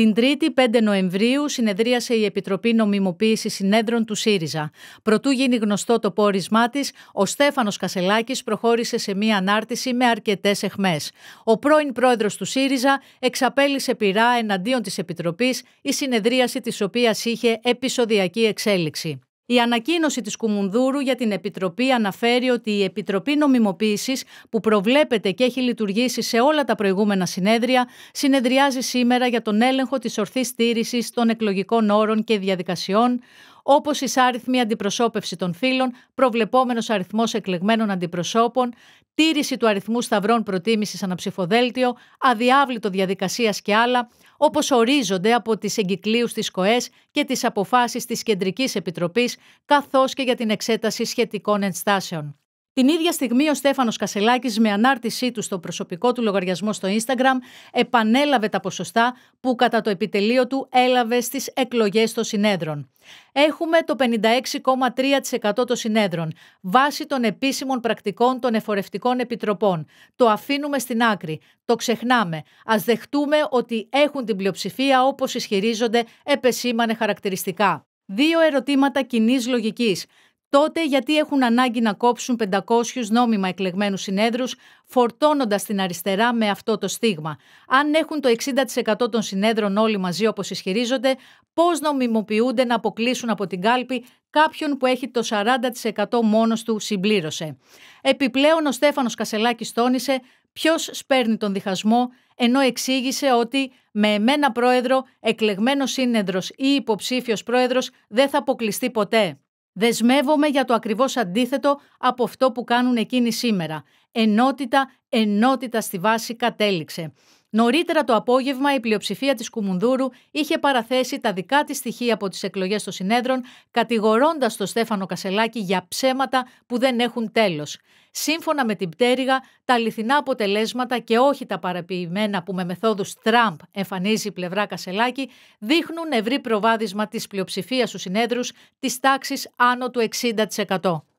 Την 3η 5 Νοεμβρίου συνεδρίασε η Επιτροπή Νομιμοποίησης Συνέδρων του ΣΥΡΙΖΑ. Προτού γίνει γνωστό το πόρισμά της, ο Στέφανος Κασελάκης προχώρησε σε μία ανάρτηση με αρκετές εχμές. Ο πρώην πρόεδρος του ΣΥΡΙΖα εξαπέλυσε πειρά εναντίον της Επιτροπής, η συνεδρίαση της οποίας είχε επεισοδιακή εξέλιξη. Η ανακοίνωση της Κουμουνδούρου για την Επιτροπή αναφέρει ότι η Επιτροπή Νομιμοποίησης, που προβλέπεται και έχει λειτουργήσει σε όλα τα προηγούμενα συνέδρια, συνεδριάζει σήμερα για τον έλεγχο της ορθής τήρησης των εκλογικών όρων και διαδικασιών, όπως άριθμη αντιπροσώπευση των φύλων, προβλεπόμενος αριθμός εκλεγμένων αντιπροσώπων, τήρηση του αριθμού σταυρών προτίμησης αναψηφοδέλτιο, αδιάβλητο διαδικασίας και άλλα, όπως ορίζονται από τις εγκυκλίους της ΚΟΕΣ και τις αποφάσεις της Κεντρικής Επιτροπής, καθώς και για την εξέταση σχετικών ενστάσεων. Την ίδια στιγμή ο Στέφανος Κασελάκης με ανάρτησή του στο προσωπικό του λογαριασμό στο Instagram επανέλαβε τα ποσοστά που κατά το επιτελείο του έλαβε στις εκλογές των συνέδρων. Έχουμε το 56,3% των συνέδρων βάσει των επίσημων πρακτικών των εφορευτικών επιτροπών. Το αφήνουμε στην άκρη, το ξεχνάμε. Ας δεχτούμε ότι έχουν την πλειοψηφία όπως ισχυρίζονται επεσήμανε χαρακτηριστικά. Δύο ερωτήματα κοινής λογικής τότε γιατί έχουν ανάγκη να κόψουν 500 νόμιμα εκλεγμένους συνέδρους φορτώνοντας την αριστερά με αυτό το στίγμα. Αν έχουν το 60% των συνέδρων όλοι μαζί όπως ισχυρίζονται, πώς νομιμοποιούνται να αποκλείσουν από την κάλπη κάποιον που έχει το 40% μόνος του, συμπλήρωσε. Επιπλέον, ο Στέφανος Κασελάκης τόνισε ποιος σπέρνει τον διχασμό, ενώ εξήγησε ότι με εμένα πρόεδρο, εκλεγμένος σύνεδρος ή υποψήφιος πρόεδρος δεν θα αποκλειστεί ποτέ. Δεσμεύομαι για το ακριβώς αντίθετο από αυτό που κάνουν εκείνοι σήμερα. Ενότητα, ενότητα στη βάση κατέληξε. Νωρίτερα το απόγευμα, η πλειοψηφία της Κουμουνδούρου είχε παραθέσει τα δικά της στοιχεία από τις εκλογές των συνέδρων, κατηγορώντας τον Στέφανο Κασελάκη για ψέματα που δεν έχουν τέλος. Σύμφωνα με την πτέρυγα, τα αληθινά αποτελέσματα και όχι τα παραποιημένα που με μεθόδους Τραμπ εμφανίζει η πλευρά Κασελάκη, δείχνουν ευρύ προβάδισμα της πλειοψηφίας στους συνέδρους της τάξης άνω του 60%.